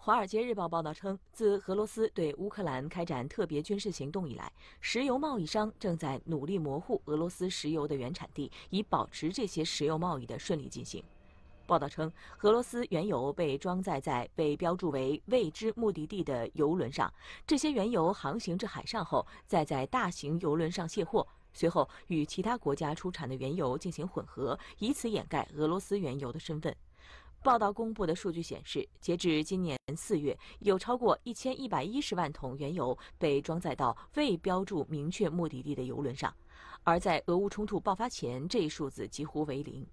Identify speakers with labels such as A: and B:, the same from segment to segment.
A: 《华尔街日报》报道称，自俄罗斯对乌克兰开展特别军事行动以来，石油贸易商正在努力模糊俄罗斯石油的原产地，以保持这些石油贸易的顺利进行。报道称，俄罗斯原油被装载在被标注为未知目的地的油轮上，这些原油航行至海上后，再在大型油轮上卸货，随后与其他国家出产的原油进行混合，以此掩盖俄罗斯原油的身份。报道公布的数据显示，截至今年四月，有超过一千一百一十万桶原油被装载到未标注明确目的地的油轮上，而在俄乌冲突爆发前，这一数字几乎为零。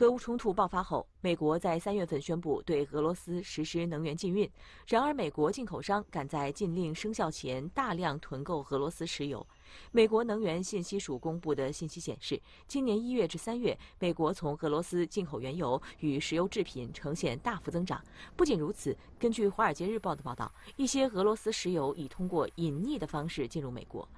A: 俄乌冲突爆发后，美国在三月份宣布对俄罗斯实施能源禁运。然而，美国进口商赶在禁令生效前大量囤购俄罗斯石油。美国能源信息署公布的信息显示，今年一月至三月，美国从俄罗斯进口原油与石油制品呈现大幅增长。不仅如此，根据《华尔街日报》的报道，一些俄罗斯石油已通过隐匿的方式进入美国。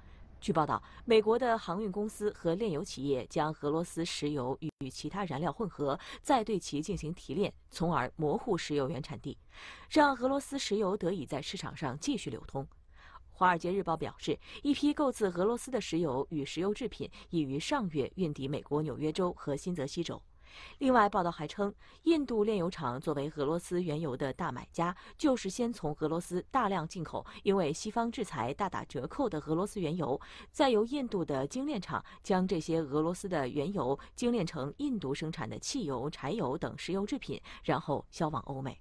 A: 据报道，美国的航运公司和炼油企业将俄罗斯石油与其他燃料混合，再对其进行提炼，从而模糊石油原产地，让俄罗斯石油得以在市场上继续流通。《华尔街日报》表示，一批购自俄罗斯的石油与石油制品已于上月运抵美国纽约州和新泽西州。另外，报道还称，印度炼油厂作为俄罗斯原油的大买家，就是先从俄罗斯大量进口，因为西方制裁大打折扣的俄罗斯原油，再由印度的精炼厂将这些俄罗斯的原油精炼成印度生产的汽油、柴油等石油制品，然后销往欧美。